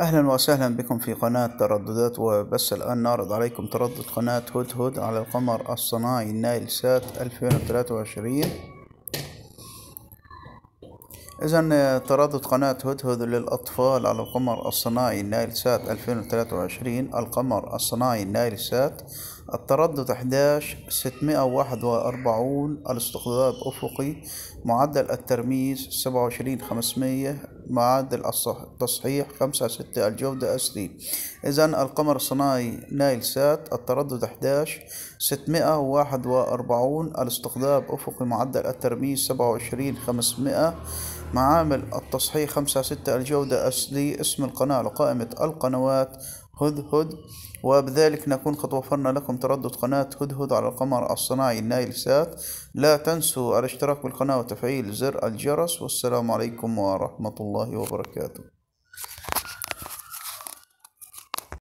أهلا وسهلا بكم في قناة ترددات وبس الآن نعرض عليكم تردد قناة هود هود على القمر الصناعي النايل سات 2023 إذا تردد قناة هود هود للأطفال على القمر الصناعي النايل سات 2023 القمر الصناعي النايل سات التردد 11 641 الاستقطاب أفقي معدل الترميز 27 500 معدل التصحيح 5 6 الجودة دي إذا القمر الصناعي نايل سات التردد 11 641 الاستقطاب أفقي معدل الترميز 27 500 معامل التصحيح 5 6 الجودة دي اسم القناة لقائمة القنوات هدهد وبذلك نكون قد وفرنا لكم تردد قناة هدهد على القمر الصناعي النايل سات لا تنسوا الاشتراك بالقناة وتفعيل زر الجرس والسلام عليكم ورحمة الله وبركاته